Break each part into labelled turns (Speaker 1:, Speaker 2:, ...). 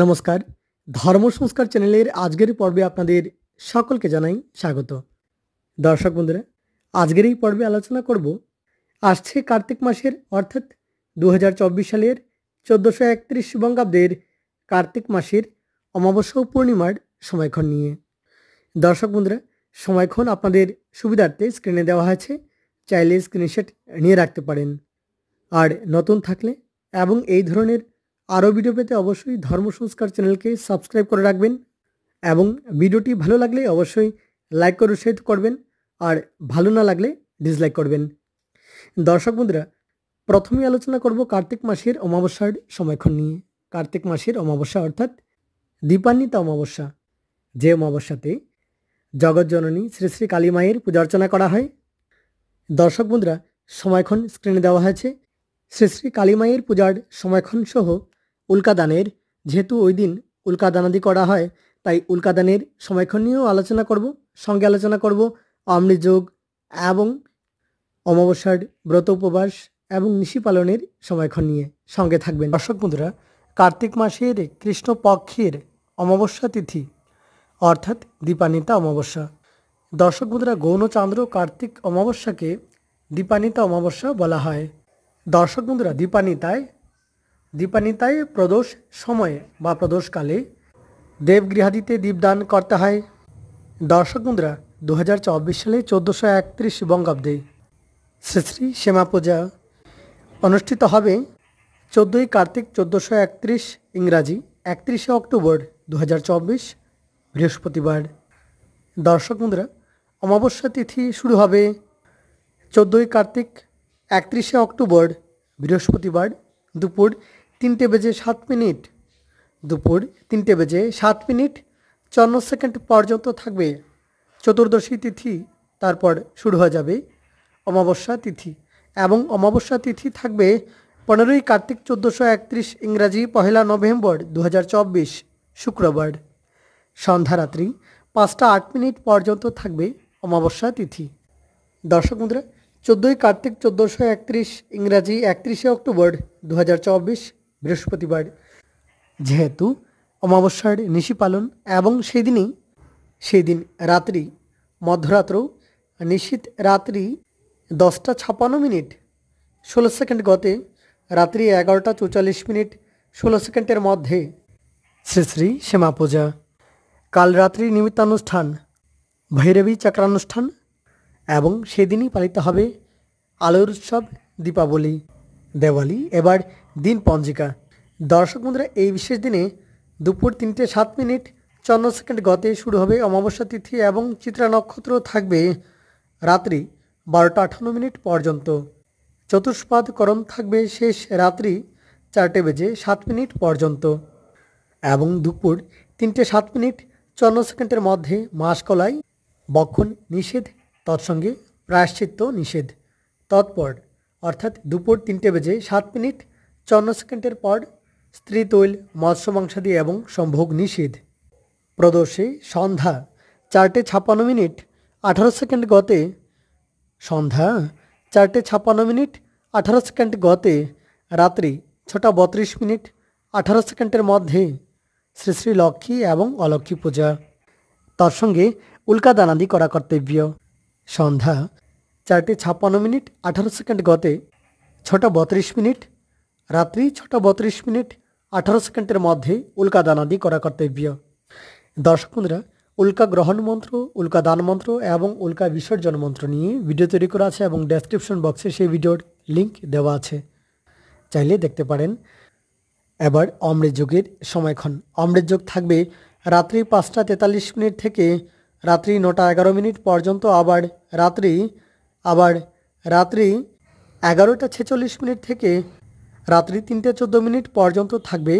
Speaker 1: নমস্কার ধর্ম সংস্কার চ্যানেলের আজকের পর্বে আপনাদের সকলকে জানাই স্বাগত দর্শক বন্ধুরা আজকের এই পর্বে আলোচনা করব আসছে কার্তিক মাসের অর্থাৎ দু সালের চোদ্দোশো একত্রিশ বঙ্গাব্দের কার্তিক মাসের অমাবস্যা পূর্ণিমার সময়ক্ষণ নিয়ে দর্শক বন্ধুরা সময়ক্ষণ আপনাদের সুবিধার্থে স্ক্রিনে দেওয়া হয়েছে চাইলে স্ক্রিনশট নিয়ে রাখতে পারেন আর নতুন থাকলে এবং এই ধরনের আরও ভিডিও পেতে অবশ্যই ধর্ম সংস্কার চ্যানেলকে সাবস্ক্রাইব করে রাখবেন এবং ভিডিওটি ভালো লাগলে অবশ্যই লাইক করে উৎসাহিত করবেন আর ভালো না লাগলে ডিসলাইক করবেন দর্শক বন্ধুরা প্রথমেই আলোচনা করব কার্তিক মাসের অমাবস্যার সময়ক্ষণ নিয়ে কার্তিক মাসের অমাবস্যা অর্থাৎ দীপান্বিতা অমাবস্যা যে অমাবস্যাতে জগজ্জননী শ্রী শ্রী কালী মায়ের পূজা অর্চনা করা হয় দর্শক বন্ধুরা সময়ক্ষণ স্ক্রিনে দেওয়া হয়েছে শ্রী শ্রী কালী মায়ের পূজার সময়ক্ষণ সহ উল্কাদানের যেহেতু ওই দিন উল্কাদানাদি করা হয় তাই উল্কাদানের সময়ক্ষণ নিয়েও আলোচনা করব সঙ্গে আলোচনা করব অমৃযোগ এবং অমাবস্যার ব্রত উপবাস এবং নিশি পালনের সময়ক্ষণ নিয়ে সঙ্গে থাকবেন দর্শক বন্ধুরা কার্তিক মাসের কৃষ্ণপক্ষের অমাবস্যা তিথি অর্থাৎ দীপানিতা অমাবস্যা দর্শক বন্ধুরা গৌণচন্দ্র কার্তিক অমাবস্যাকে দীপানিতা অমাবস্যা বলা হয় দর্শক বন্ধুরা দীপানিতায় দীপানিতায় প্রদোষ সময়ে বা প্রদোষকালে দেবগৃহাদিতে দীপদান করতে হয় দর্শক বন্ধুরা দু হাজার চব্বিশ সালে চোদ্দোশো একত্রিশ বঙ্গাব্দে শ্রী শ্রী শ্যামা পূজা অনুষ্ঠিত হবে চোদ্দোই কার্তিক চোদ্দোশো একত্রিশ ইংরাজি একত্রিশে অক্টোবর দু বৃহস্পতিবার দর্শক বন্ধুরা অমাবস্যা তিথি শুরু হবে চোদ্দোই কার্তিক একত্রিশে অক্টোবর বৃহস্পতিবার দুপুর তিনটে বেজে সাত মিনিট দুপুর তিনটে বেজে সাত মিনিট চন্ন সেকেন্ড পর্যন্ত থাকবে চতুর্দশী তিথি তারপর শুরু হয়ে যাবে অমাবস্যা তিথি এবং অমাবস্যা তিথি থাকবে পনেরোই কার্তিক চোদ্দোশো একত্রিশ ইংরাজি পহেলা নভেম্বর দু শুক্রবার সন্ধ্যারাত্রি পাঁচটা আট মিনিট পর্যন্ত থাকবে অমাবস্যা তিথি দর্শক মুদ্রা চোদ্দোই কার্তিক চোদ্দোশো একত্রিশ ইংরাজি একত্রিশে অক্টোবর দু বৃহস্পতিবার যেহেতু অমাবস্যার নিশি পালন এবং সেদিনই সেদিন রাত্রি মধ্যরাত্র নিশীত রাত্রি দশটা ছাপ্পান্ন মিনিট ষোলো সেকেন্ড গতে রাত্রি এগারোটা চৌচল্লিশ মিনিট ষোলো সেকেন্ডের মধ্যে শ্রী শ্রী শ্যামা পূজা কাল রাত্রি নিমিত্তানুষ্ঠান ভৈরবী চক্রানুষ্ঠান এবং সেদিনই পালিত হবে আলোর উৎসব দীপাবলি দেওয়ালি এবার দিন পঞ্জিকা দর্শক বন্ধুরা এই বিশেষ দিনে দুপুর তিনটে সাত মিনিট চন্ন সেকেন্ড গতে শুরু হবে অমাবস্যা তিথি এবং চিত্রা নক্ষত্র থাকবে রাত্রি বারোটা আঠান্ন মিনিট পর্যন্ত চতুষ্পাদ করণ থাকবে শেষ রাত্রি চারটে বেজে সাত মিনিট পর্যন্ত এবং দুপুর তিনটে সাত মিনিট চন্ন সেকেন্ডের মধ্যে মাসকলাই বক্ষণ নিষেধ তৎসঙ্গে প্রায়শ্চিত্ত নিষেধ তৎপর অর্থাৎ দুপুর তিনটে বেজে সাত মিনিট চন্ন সেকেন্ডের পর স্ত্রী তৈল মৎস্য মাংসাদি এবং সম্ভোগ নিষিদ্ধ প্রদর্শী সন্ধ্যা চারটে ছাপ্পান্ন মিনিট আঠারো সেকেন্ড গতে সন্ধ্যা চারটে ছাপ্পান্ন মিনিট আঠারো সেকেন্ড গতে রাত্রি ছটা বত্রিশ মিনিট আঠারো সেকেন্ডের মধ্যে শ্রী শ্রী লক্ষ্মী এবং অলক্ষ্মী পূজা তার সঙ্গে উল্কাদানাদি করা কর্তব্য সন্ধ্যা চারটে ছাপ্পান্ন মিনিট আঠারো সেকেন্ড গতে ছটা বত্রিশ মিনিট রাত্রি ছটা বত্রিশ মিনিট আঠারো সেকেন্ডের মধ্যে উল্কা দানাদি করা কর্তব্য দর্শক বন্ধুরা উল্কা গ্রহণ মন্ত্র উল্কা দান মন্ত্র এবং উল্কা বিসর্জন মন্ত্র নিয়ে ভিডিও তৈরি করা আছে এবং ডেসক্রিপশন বক্সে সেই ভিডিওর লিঙ্ক দেওয়া আছে চাইলে দেখতে পারেন এবার অমৃত যুগের সময়ক্ষণ অমৃত যুগ থাকবে রাত্রি পাঁচটা তেতাল্লিশ মিনিট থেকে রাত্রি নটা এগারো মিনিট পর্যন্ত আবার রাত্রি আবার রাত্রি এগারোটা ছেচল্লিশ মিনিট থেকে রাত্রি তিনটে চোদ্দো মিনিট পর্যন্ত থাকবে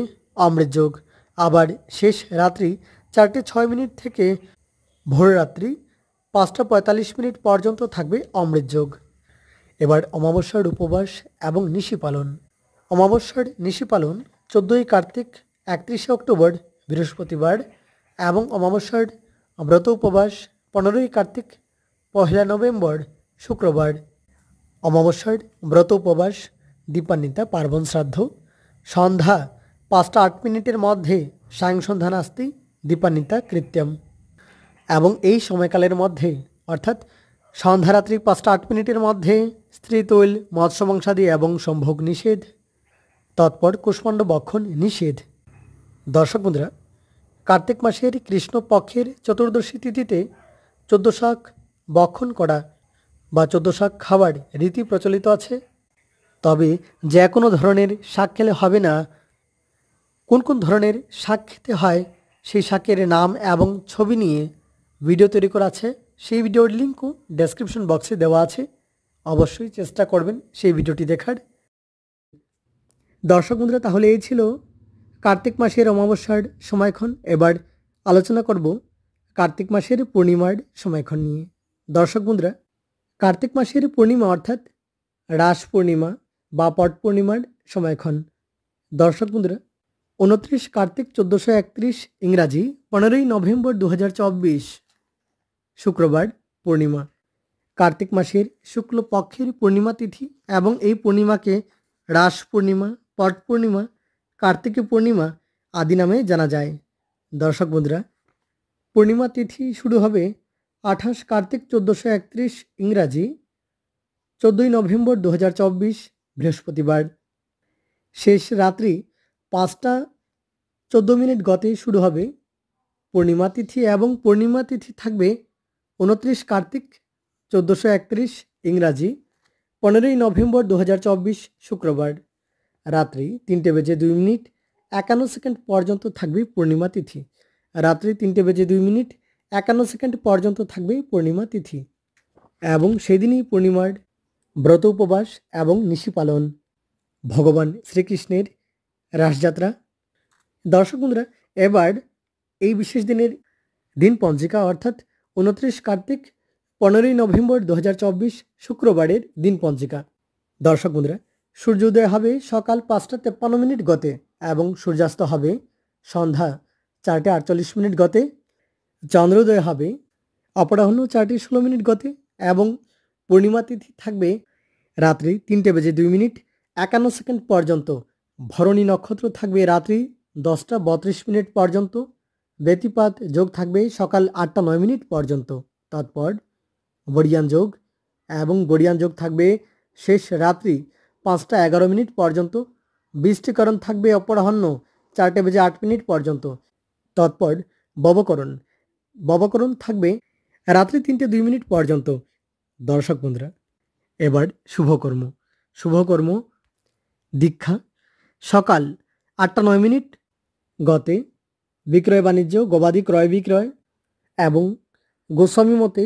Speaker 1: অমৃত যোগ আবার শেষ রাত্রি চারটে ছয় মিনিট থেকে ভোর রাত্রি পাঁচটা পঁয়তাল্লিশ মিনিট পর্যন্ত থাকবে অমৃত যোগ এবার অমাবস্যার উপবাস এবং নিশি পালন অমাবস্যার নিশি পালন চোদ্দোই কার্তিক একত্রিশে অক্টোবর বৃহস্পতিবার এবং অমাবস্যার ব্রত উপবাস পনেরোই কার্তিক পহেলা নভেম্বর শুক্রবার অমাবস্যার ব্রত উপবাস দীপান্বিতা পার্বণ শ্রাদ্ধ সন্ধ্যা পাঁচটা আট মিনিটের মধ্যে সায়ংসন্ধান আসতি দীপান্বিতা কৃত্যম এবং এই সময়কালের মধ্যে অর্থাৎ সন্ধ্যারাত্রি পাঁচটা আট মিনিটের মধ্যে স্ত্রী তৈল মাংসাদি এবং সম্ভোগ নিষেধ তৎপর কুষ্মাণ্ড বক্ষণ নিষেধ দর্শক বন্ধুরা কার্তিক মাসের কৃষ্ণপক্ষের চতুর্দশী তিথিতে চোদ্দ শাক বক্ষণ করা বা চোদ্দ শাক খাওয়ার রীতি প্রচলিত আছে তবে যে কোনো ধরনের শাক খেলে হবে না কোন কোন ধরনের শাক খেতে হয় সেই শাকের নাম এবং ছবি নিয়ে ভিডিও তৈরি করা আছে সেই ভিডিওর লিঙ্কও ডেসক্রিপশন বক্সে দেওয়া আছে অবশ্যই চেষ্টা করবেন সেই ভিডিওটি দেখার দর্শক বন্ধুরা তাহলে এই ছিল কার্তিক মাসের অমাবস্যার সময়ক্ষণ এবার আলোচনা করব কার্তিক মাসের পূর্ণিমার সময়ক্ষণ নিয়ে দর্শক বন্ধুরা কার্তিক মাসের পূর্ণিমা অর্থাৎ রাস পূর্ণিমা বা পট পূর্ণিমার সময়ক্ষণ দর্শক বন্ধুরা উনত্রিশ কার্তিক চোদ্দোশো একত্রিশ ইংরাজি পনেরোই নভেম্বর দু শুক্রবার পূর্ণিমা কার্তিক মাসের শুক্লপক্ষের পূর্ণিমা তিথি এবং এই পূর্ণিমাকে রাস পূর্ণিমা পট পূর্ণিমা কার্তিকী পূর্ণিমা আদি নামে জানা যায় দর্শক বন্ধুরা পূর্ণিমা তিথি শুরু হবে আঠাশ কার্তিক চোদ্দোশো একত্রিশ ইংরাজি চোদ্দোই নভেম্বর দু বৃহস্পতিবার শেষ রাত্রি পাঁচটা চোদ্দ মিনিট গতে শুরু হবে পূর্ণিমা তিথি এবং পূর্ণিমা তিথি থাকবে উনত্রিশ কার্তিক চোদ্দোশো একত্রিশ ইংরাজি পনেরোই নভেম্বর দু শুক্রবার রাত্রি তিনটে বেজে দুই মিনিট একান্ন সেকেন্ড পর্যন্ত থাকবে পূর্ণিমা তিথি রাত্রি তিনটে বেজে দুই মিনিট একান্ন সেকেন্ড পর্যন্ত থাকবে পূর্ণিমা তিথি এবং সেদিনই পূর্ণিমার ব্রত উপবাস এবং নিশি পালন ভগবান শ্রীকৃষ্ণের রাসযাত্রা দর্শক বন্ধুরা এবার এই বিশেষ দিনের দিন পঞ্জিকা অর্থাৎ উনত্রিশ কার্তিক পনেরোই নভেম্বর দু শুক্রবারের দিন পঞ্জিকা দর্শক বন্ধুরা সূর্যোদয় হবে সকাল পাঁচটা তেপ্পান্ন মিনিট গতে এবং সূর্যাস্ত হবে সন্ধ্যা চারটে আটচল্লিশ মিনিট গতে চন্দ্রোদয় হবে অপরাহ্ন চারটে ষোলো মিনিট গতে এবং পূর্ণিমা তিথি থাকবে রাত্রি তিনটে বেজে দুই মিনিট একান্ন সেকেন্ড পর্যন্ত ভরণী নক্ষত্র থাকবে রাত্রি দশটা বত্রিশ মিনিট পর্যন্ত ব্যতিপাত যোগ থাকবে সকাল আটটা নয় মিনিট পর্যন্ত তারপর গড়িয়ান যোগ এবং গড়িয়ান যোগ থাকবে শেষ রাত্রি পাঁচটা এগারো মিনিট পর্যন্ত বৃষ্টিকরণ থাকবে অপরাহ্ন চারটে বেজে আট মিনিট পর্যন্ত তৎপর ববকরণ ববকরণ থাকবে রাত্রি তিনটে দুই মিনিট পর্যন্ত দর্শক বন্ধুরা এবার শুভকর্ম শুভকর্ম দীক্ষা সকাল আটটা নয় মিনিট গতে বিক্রয় বাণিজ্য গবাদি ক্রয় বিক্রয় এবং গোস্বামী মতে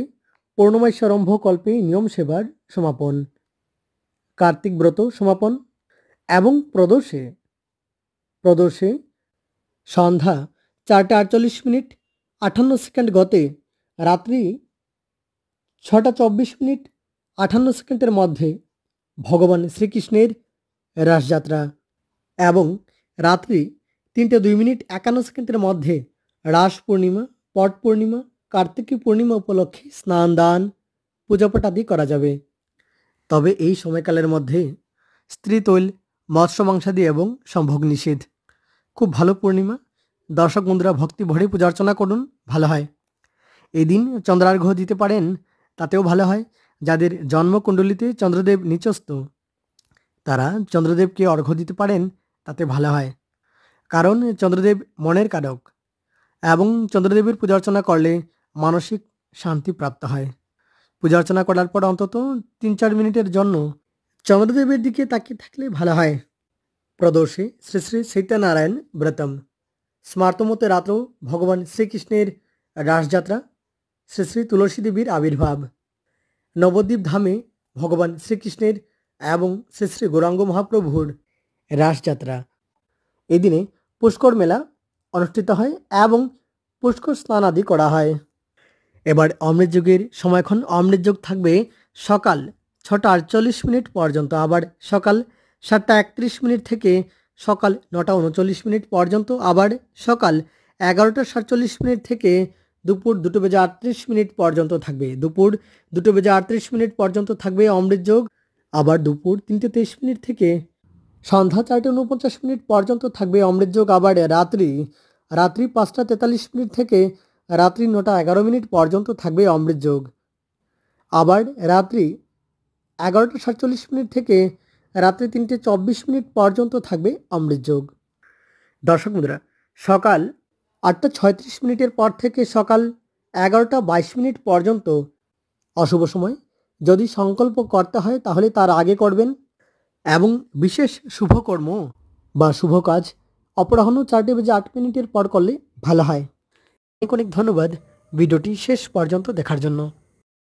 Speaker 1: পূর্ণমৈশ্বরম্ভ কল্পে নিয়ম সেবার সমাপন কার্তিক ব্রত সমাপন এবং প্রদর্শে প্রদর্শে সন্ধ্যা চারটে আটচল্লিশ মিনিট আটান্ন সেকেন্ড গতে রাত্রি ছটা চব্বিশ মিনিট আঠান্ন সেকেন্ডের মধ্যে ভগবান শ্রীকৃষ্ণের রাসযাত্রা এবং রাত্রি তিনটে দুই মিনিট একান্ন সেকেন্ডের মধ্যে রাস পূর্ণিমা পট পূর্ণিমা কার্তিকী পূর্ণিমা উপলক্ষে স্নান দান পূজাপাঠ আদি করা যাবে তবে এই সময়কালের মধ্যে স্ত্রী তৈল মৎস্য মাংসাদি এবং সম্ভোগ নিষেধ খুব ভালো পূর্ণিমা দর্শক বন্ধুরা ভক্তি ভরে পূজা অর্চনা করুন ভালো হয় এদিন চন্দ্রার্ঘ দিতে পারেন তাতেও ভালো হয় যাদের জন্মকুণ্ডলিতে চন্দ্রদেব নিচস্ত তারা চন্দ্রদেবকে অর্ঘ্য দিতে পারেন তাতে ভালো হয় কারণ চন্দ্রদেব মনের কারক এবং চন্দ্রদেবের পূজা অর্চনা করলে মানসিক শান্তি প্রাপ্ত হয় পূজা অর্চনা করার পর অন্তত তিন চার মিনিটের জন্য চন্দ্রদেবের দিকে তাকিয়ে থাকলে ভালো হয় প্রদর্শে শ্রী শ্রী সীতানারায়ণ ব্রতম স্মার্তমতে রাত্র ভগবান শ্রীকৃষ্ণের রাসযাত্রা শ্রী শ্রী তুলসী দেবীর আবির্ভাব নবদ্বীপ ধামে ভগবান শ্রীকৃষ্ণের এবং শ্রী শ্রী গৌরাঙ্গ মহাপ্রভুর রাসযাত্রা এদিনে পুষ্কর মেলা অনুষ্ঠিত হয় এবং পুষ্কর স্নান আদি করা হয় এবার অমৃত যুগের সময়ক্ষণ অমৃত যুগ থাকবে সকাল ছটা আটচল্লিশ মিনিট পর্যন্ত আবার সকাল সাতটা একত্রিশ মিনিট থেকে সকাল নটা উনচল্লিশ মিনিট পর্যন্ত আবার সকাল এগারোটা সাতচল্লিশ মিনিট থেকে দুপুর দুটো বেজে আটত্রিশ মিনিট পর্যন্ত থাকবে দুপুর দুটো বেজে আটত্রিশ মিনিট পর্যন্ত থাকবে অমৃত যোগ আবার দুপুর তিনটে তেইশ মিনিট থেকে সন্ধ্যা চারটে উনপঞ্চাশ মিনিট পর্যন্ত থাকবে অমৃত যোগ আবার রাত্রি রাত্রি পাঁচটা তেতাল্লিশ মিনিট থেকে রাত্রি নটা এগারো মিনিট পর্যন্ত থাকবে অমৃত যোগ আবার রাত্রি এগারোটা সাতচল্লিশ মিনিট থেকে রাত্রি তিনটে চব্বিশ মিনিট পর্যন্ত থাকবে অমৃত যোগ দর্শক বন্ধুরা সকাল আটটা ছয়ত্রিশ মিনিটের পর থেকে সকাল এগারোটা বাইশ মিনিট পর্যন্ত অশুভ সময় যদি সংকল্প করতে হয় তাহলে তার আগে করবেন এবং বিশেষ শুভকর্ম বা শুভ কাজ অপরাহ্ন চারটে বেজে আট মিনিটের পর করলে ভালো হয় অনেক অনেক ধন্যবাদ ভিডিওটি শেষ পর্যন্ত দেখার জন্য